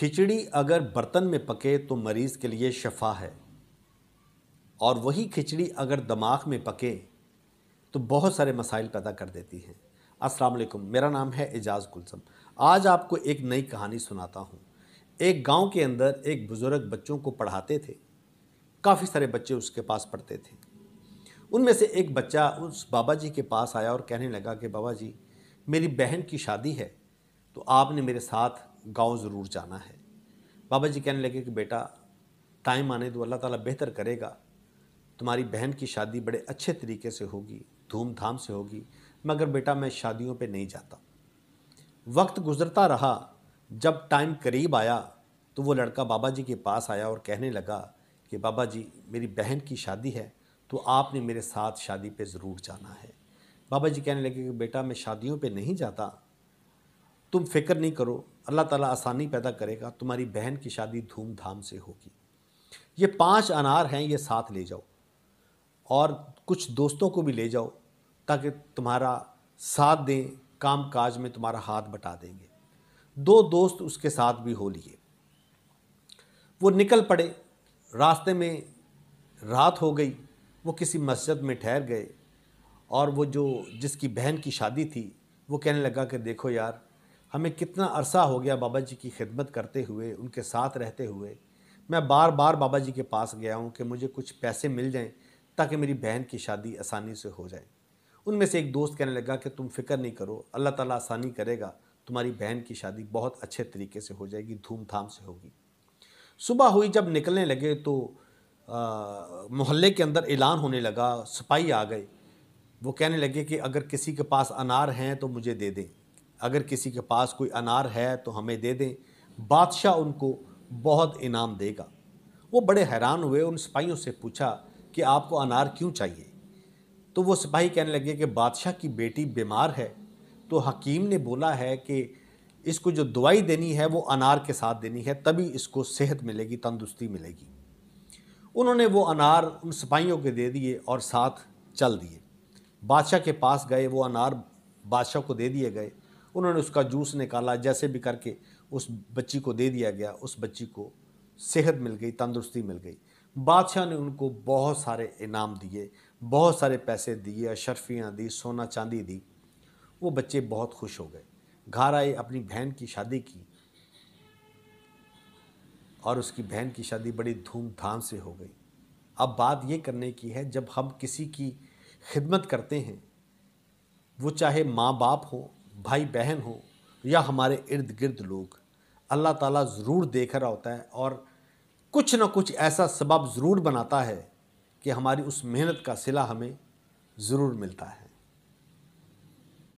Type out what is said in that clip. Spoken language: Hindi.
खिचड़ी अगर बर्तन में पके तो मरीज़ के लिए शफा है और वही खिचड़ी अगर दिमाग में पके तो बहुत सारे मसाइल पैदा कर देती हैं अस्सलाम वालेकुम मेरा नाम है एजाज़ कुलसम आज आपको एक नई कहानी सुनाता हूँ एक गांव के अंदर एक बुज़ुर्ग बच्चों को पढ़ाते थे काफ़ी सारे बच्चे उसके पास पढ़ते थे उनमें से एक बच्चा उस बाबा जी के पास आया और कहने लगा कि बाबा जी मेरी बहन की शादी है तो आपने मेरे साथ गांव ज़रूर जाना है बाबा जी कहने लगे कि बेटा टाइम आने दो तो अल्लाह ताला बेहतर करेगा तुम्हारी बहन की शादी बड़े अच्छे तरीके से होगी धूमधाम से होगी मगर बेटा मैं शादियों पे नहीं जाता वक्त गुजरता रहा जब टाइम करीब आया तो वो लड़का बाबा जी के पास आया और कहने लगा कि बाबा जी मेरी बहन की शादी है तो आपने मेरे साथ शादी पे ज़रूर जाना है बाबा जी कहने लगे कि बेटा मैं शादियों पे नहीं जाता तुम फिक्र नहीं करो अल्लाह ताला आसानी पैदा करेगा तुम्हारी बहन की शादी धूमधाम से होगी ये पांच अनार हैं ये साथ ले जाओ और कुछ दोस्तों को भी ले जाओ ताकि तुम्हारा साथ दें काम काज में तुम्हारा हाथ बटा देंगे दो दोस्त उसके साथ भी हो लिए वो निकल पड़े रास्ते में रात हो गई वो किसी मस्जिद में ठहर गए और वो जो जिसकी बहन की शादी थी वो कहने लगा कि देखो यार हमें कितना अरसा हो गया बाबा जी की खिदमत करते हुए उनके साथ रहते हुए मैं बार बार बाबा जी के पास गया हूँ कि मुझे कुछ पैसे मिल जाएं ताकि मेरी बहन की शादी आसानी से हो जाए उनमें से एक दोस्त कहने लगा कि तुम फिक्र नहीं करो अल्लाह ताला आसानी करेगा तुम्हारी बहन की शादी बहुत अच्छे तरीके से हो जाएगी धूमधाम से होगी सुबह हुई जब निकलने लगे तो मोहल्ले के अंदर ऐलान होने लगा सिपाही आ गए वो कहने लगे कि अगर किसी के पास अनार हैं तो मुझे दे दें अगर किसी के पास कोई अनार है तो हमें दे दें बादशाह उनको बहुत इनाम देगा वो बड़े हैरान हुए उन सिपाहियों से पूछा कि आपको अनार क्यों चाहिए तो वो सिपाही कहने लगे कि बादशाह की बेटी बीमार है तो हकीम ने बोला है कि इसको जो दवाई देनी है वो अनार के साथ देनी है तभी इसको सेहत मिलेगी तंदुरुस्ती मिलेगी उन्होंने वो अनार उन सिपाहियों के दे दिए और साथ चल दिए बादशाह के पास गए वो अनार बादशाह को दे दिए गए उन्होंने उसका जूस निकाला जैसे भी करके उस बच्ची को दे दिया गया उस बच्ची को सेहत मिल गई तंदुरुस्ती मिल गई बादशाह ने उनको बहुत सारे इनाम दिए बहुत सारे पैसे दिए अशरफियाँ दी सोना चांदी दी वो बच्चे बहुत खुश हो गए घर आए अपनी बहन की शादी की और उसकी बहन की शादी बड़ी धूमधाम से हो गई अब बात ये करने की है जब हम किसी की खिदमत करते हैं वो चाहे माँ बाप हो भाई बहन हो या हमारे इर्द गिर्द लोग अल्लाह ताला ज़रूर देख रहा होता है और कुछ ना कुछ ऐसा सबब ज़रूर बनाता है कि हमारी उस मेहनत का सिला हमें ज़रूर मिलता है